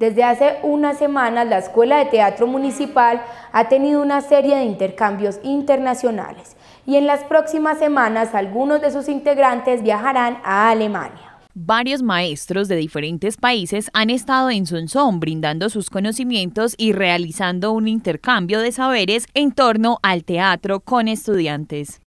Desde hace unas semanas, la Escuela de Teatro Municipal ha tenido una serie de intercambios internacionales y en las próximas semanas algunos de sus integrantes viajarán a Alemania. Varios maestros de diferentes países han estado en Sonsón brindando sus conocimientos y realizando un intercambio de saberes en torno al teatro con estudiantes.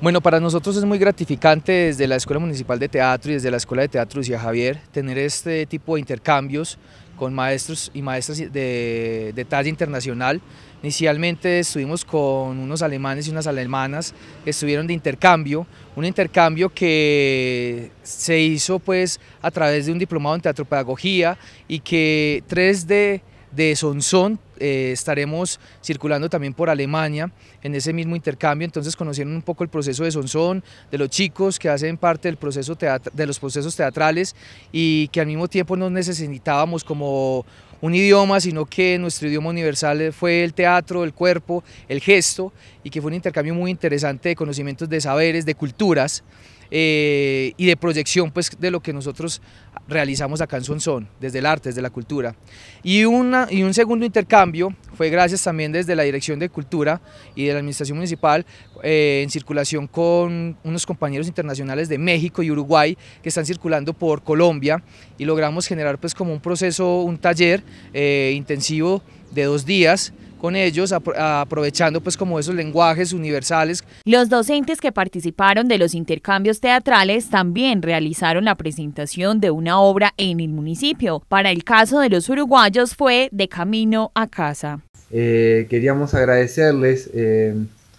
Bueno, para nosotros es muy gratificante desde la Escuela Municipal de Teatro y desde la Escuela de Teatro Lucía Javier tener este tipo de intercambios con maestros y maestras de, de talla internacional. Inicialmente estuvimos con unos alemanes y unas alemanas, que estuvieron de intercambio, un intercambio que se hizo pues a través de un diplomado en pedagogía y que tres de de Sonsón. Eh, estaremos circulando también por Alemania en ese mismo intercambio, entonces conocieron un poco el proceso de Sonsón, de los chicos que hacen parte del proceso de los procesos teatrales y que al mismo tiempo no necesitábamos como un idioma, sino que nuestro idioma universal fue el teatro, el cuerpo, el gesto y que fue un intercambio muy interesante de conocimientos de saberes, de culturas. Eh, y de proyección pues, de lo que nosotros realizamos acá en Sonsón, desde el arte, desde la cultura. Y, una, y un segundo intercambio fue gracias también desde la Dirección de Cultura y de la Administración Municipal, eh, en circulación con unos compañeros internacionales de México y Uruguay que están circulando por Colombia y logramos generar pues como un proceso, un taller eh, intensivo de dos días con ellos, aprovechando pues como esos lenguajes universales. Los docentes que participaron de los intercambios teatrales también realizaron la presentación de una obra en el municipio. Para el caso de los uruguayos fue De Camino a Casa. Eh, queríamos agradecerles eh,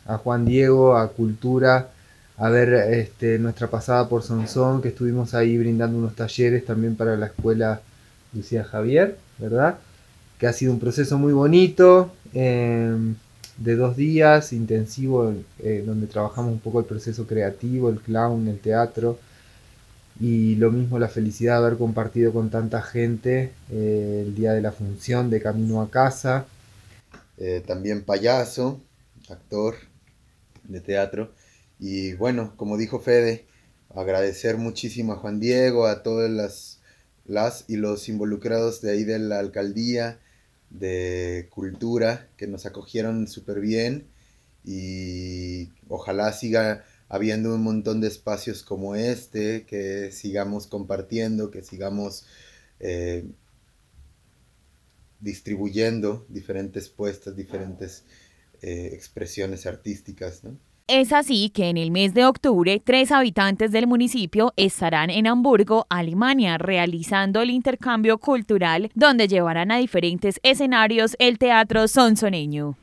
a Juan Diego, a Cultura, a ver este, nuestra pasada por Sonsón, que estuvimos ahí brindando unos talleres también para la escuela Lucía Javier, ¿verdad? Que ha sido un proceso muy bonito, Em, de dos días intensivo eh, donde trabajamos un poco el proceso creativo, el clown, el teatro y lo mismo la felicidad de haber compartido con tanta gente eh, el día de la función de Camino a Casa. Eh, también payaso, actor de teatro y bueno, como dijo Fede, agradecer muchísimo a Juan Diego, a todas las, las y los involucrados de ahí de la alcaldía, de cultura que nos acogieron súper bien y ojalá siga habiendo un montón de espacios como este, que sigamos compartiendo, que sigamos eh, distribuyendo diferentes puestas, diferentes eh, expresiones artísticas. ¿no? Es así que en el mes de octubre, tres habitantes del municipio estarán en Hamburgo, Alemania, realizando el intercambio cultural donde llevarán a diferentes escenarios el teatro sonsoneño.